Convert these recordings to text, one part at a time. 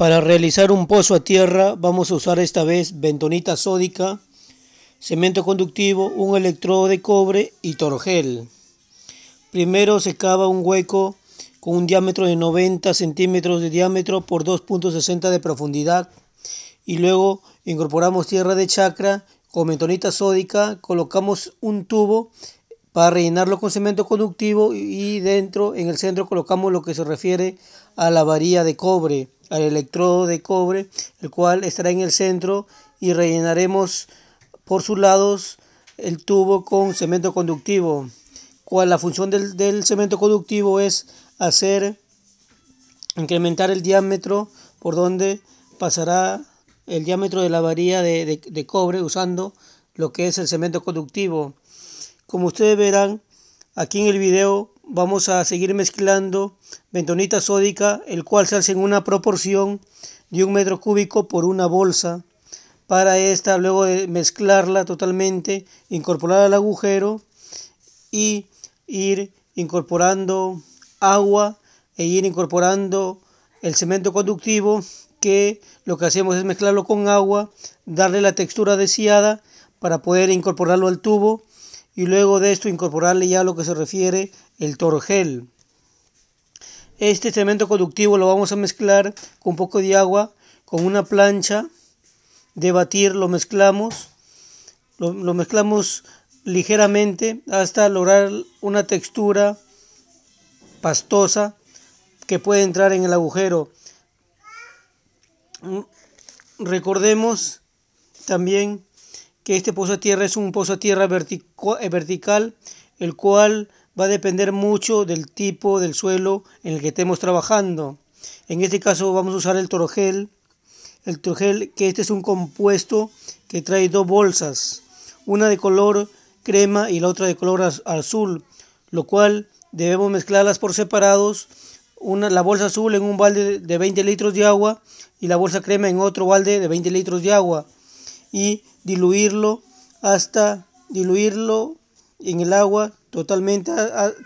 Para realizar un pozo a tierra vamos a usar esta vez bentonita sódica, cemento conductivo, un electrodo de cobre y torgel. Primero se cava un hueco con un diámetro de 90 centímetros de diámetro por 2.60 de profundidad y luego incorporamos tierra de chacra con bentonita sódica, colocamos un tubo para rellenarlo con cemento conductivo y dentro en el centro colocamos lo que se refiere a la varilla de cobre al electrodo de cobre, el cual estará en el centro y rellenaremos por sus lados el tubo con cemento conductivo. Cual la función del, cemento conductivo es hacer incrementar el diámetro por donde pasará el diámetro de la varilla de, de cobre usando lo que es el cemento conductivo. Como ustedes verán aquí en el video vamos a seguir mezclando bentonita sódica, el cual se hace en una proporción de un metro cúbico por una bolsa. Para esta, luego de mezclarla totalmente, incorporar al agujero y ir incorporando agua e ir incorporando el cemento conductivo que lo que hacemos es mezclarlo con agua, darle la textura deseada para poder incorporarlo al tubo y luego de esto incorporarle ya lo que se refiere el torgel. Este cemento conductivo lo vamos a mezclar con un poco de agua, con una plancha de batir lo mezclamos, lo, mezclamos ligeramente hasta lograr una textura pastosa que puede entrar en el agujero. Mm, recordemos también que este pozo tierra es un pozo tierra eh, vertical, el cual va a depender mucho del tipo del suelo en el que estemos trabajando. En este caso vamos a usar el torogel. El torogel, que este es un compuesto que trae dos bolsas, una de color crema y la otra de color azul, lo cual debemos mezclarlas por separados, una, la bolsa azul en un balde de 20 litros de agua y la bolsa crema en otro balde de 20 litros de agua y diluirlo hasta diluirlo en el agua totalmente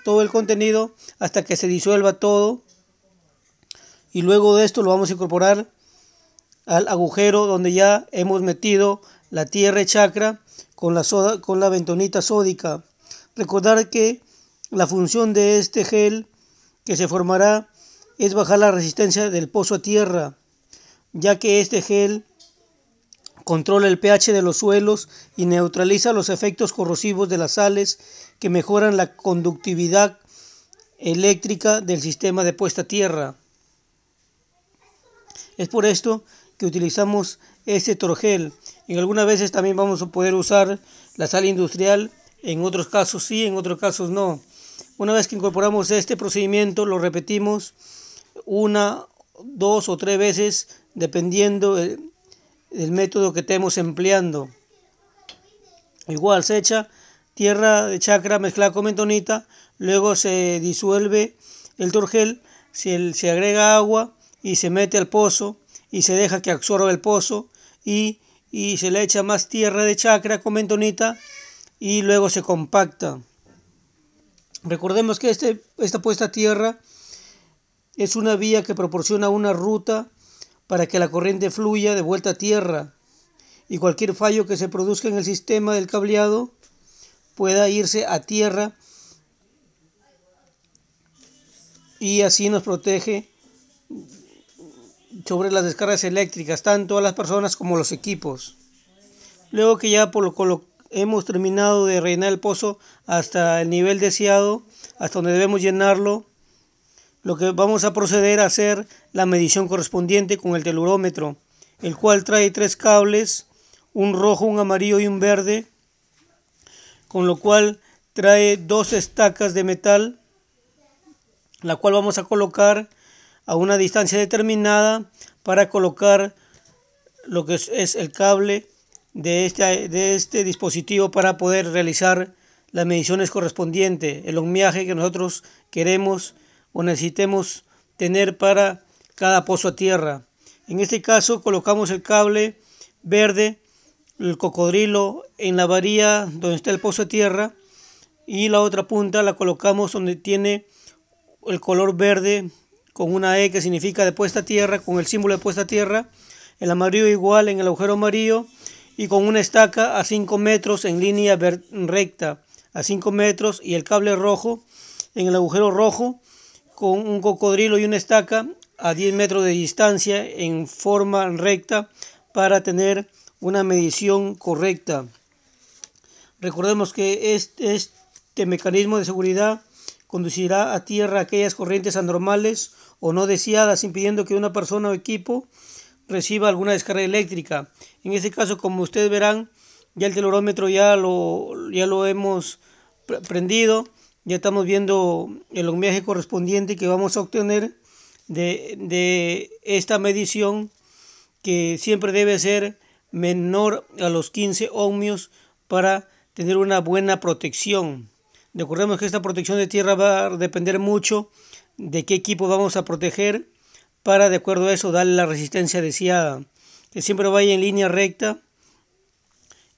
todo el contenido hasta que se disuelva todo. Y luego de esto lo vamos a incorporar al agujero donde ya hemos metido la tierra y chakra con la, soda, con la bentonita sódica. Recordar que la función de este gel que se formará es bajar la resistencia del pozo a tierra, ya que este gel controla el pH de los suelos y neutraliza los efectos corrosivos de las sales que mejoran la conductividad eléctrica del sistema de puesta a tierra. Es por esto que utilizamos este Trogel. En algunas veces también vamos a poder usar la sal industrial, en otros casos sí, en otros casos no. Una vez que incorporamos este procedimiento lo repetimos una, dos o tres veces dependiendo eh, el método que estemos empleando. Igual se echa tierra de chacra mezclada con mentonita, luego se disuelve el torgel, se, se agrega agua y se mete al pozo y se deja que absorba el pozo y, se le echa más tierra de chacra con mentonita y luego se compacta. Recordemos que este, esta puesta tierra es una vía que proporciona una ruta para que la corriente fluya de vuelta a tierra y cualquier fallo que se produzca en el sistema del cableado pueda irse a tierra y así nos protege sobre las descargas eléctricas, tanto a las personas como a los equipos. Luego que ya hemos terminado de rellenar el pozo hasta el nivel deseado, hasta donde debemos llenarlo, lo que vamos a proceder a hacer la medición correspondiente con el telurómetro, el cual trae tres cables, un rojo, un amarillo y un verde, con lo cual trae dos estacas de metal, la cual vamos a colocar a una distancia determinada para colocar lo que es, el cable de este, de este dispositivo para poder realizar las mediciones correspondientes, el ohmiaje que nosotros queremos o necesitemos tener para cada pozo a tierra. En este caso colocamos el cable verde, el cocodrilo en la varilla donde está el pozo a tierra y la otra punta la colocamos donde tiene el color verde con una E que significa de puesta a tierra, con el símbolo de puesta a tierra, el amarillo igual en el agujero amarillo y con una estaca a 5 metros en línea recta a 5 metros y el cable rojo en el agujero rojo con un cocodrilo y una estaca a 10 metros de distancia en forma recta para tener una medición correcta. Recordemos que este, mecanismo de seguridad conducirá a tierra aquellas corrientes anormales o no deseadas, impidiendo que una persona o equipo reciba alguna descarga eléctrica. En este caso, como ustedes verán, ya el telurómetro ya lo, ya lo hemos prendido ya estamos viendo el ohmiaje correspondiente que vamos a obtener de, esta medición que siempre debe ser menor a los 15 ohmios para tener una buena protección. Recordemos que esta protección de tierra va a depender mucho de qué equipo vamos a proteger para de acuerdo a eso darle la resistencia deseada. Que siempre vaya en línea recta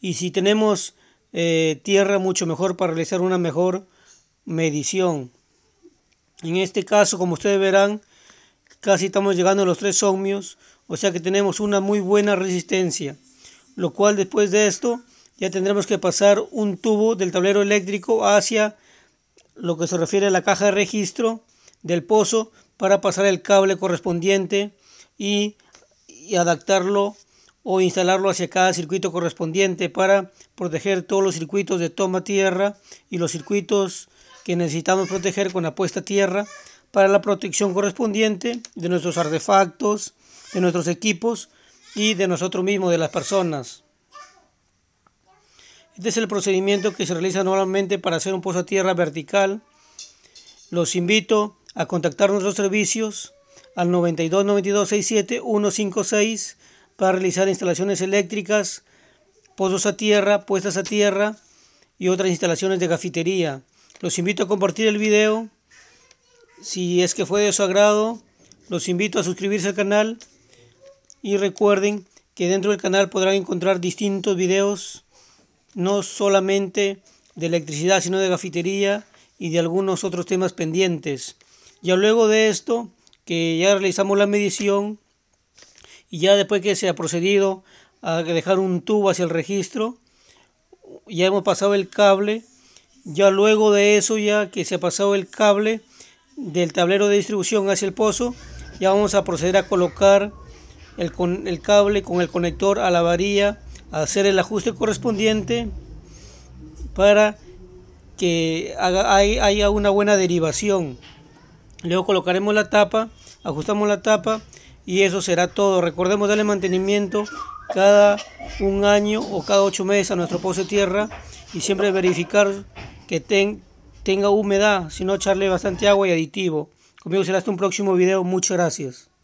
y si tenemos eh, tierra mucho mejor para realizar una mejor medición. En este caso, como ustedes verán, casi estamos llegando a los 3 ohmios, o sea que tenemos una muy buena resistencia, lo cual después de esto ya tendremos que pasar un tubo del tablero eléctrico hacia lo que se refiere a la caja de registro del pozo para pasar el cable correspondiente y, y adaptarlo o instalarlo hacia cada circuito correspondiente para proteger todos los circuitos de toma tierra y los circuitos que necesitamos proteger con la puesta a tierra para la protección correspondiente de nuestros artefactos, de nuestros equipos y de nosotros mismos, de las personas. Este es el procedimiento que se realiza normalmente para hacer un pozo a tierra vertical. Los invito a contactar nuestros servicios al 92 156 para realizar instalaciones eléctricas, pozos a tierra, puestas a tierra y otras instalaciones de cafetería. Los invito a compartir el video. Si es que fue de su agrado, los invito a suscribirse al canal. Y recuerden que dentro del canal podrán encontrar distintos videos, no solamente de electricidad, sino de gafitería y de algunos otros temas pendientes. Ya luego de esto, que ya realizamos la medición y ya después que se ha procedido a dejar un tubo hacia el registro, ya hemos pasado el cable ya luego de eso, ya que se ha pasado el cable del tablero de distribución hacia el pozo, ya vamos a proceder a colocar el, el cable con el conector a la varilla, hacer el ajuste correspondiente para que haya una buena derivación. Luego colocaremos la tapa, ajustamos la tapa y eso será todo. Recordemos darle mantenimiento cada un año o cada ocho meses a nuestro pozo de tierra y siempre verificar que tenga humedad, sino echarle bastante agua y aditivo. Conmigo será hasta un próximo video, muchas gracias.